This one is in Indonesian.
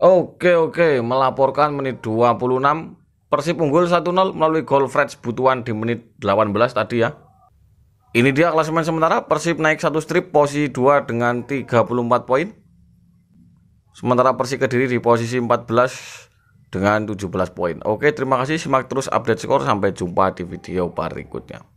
Oke oke, melaporkan menit 26 Persib unggul 1-0 melalui gol Freds Butuan di menit 18 tadi ya. Ini dia klasemen sementara, Persib naik satu strip posisi 2 dengan 34 poin. Sementara Persib Kediri di posisi 14 dengan 17 poin. Oke, terima kasih simak terus update skor sampai jumpa di video berikutnya.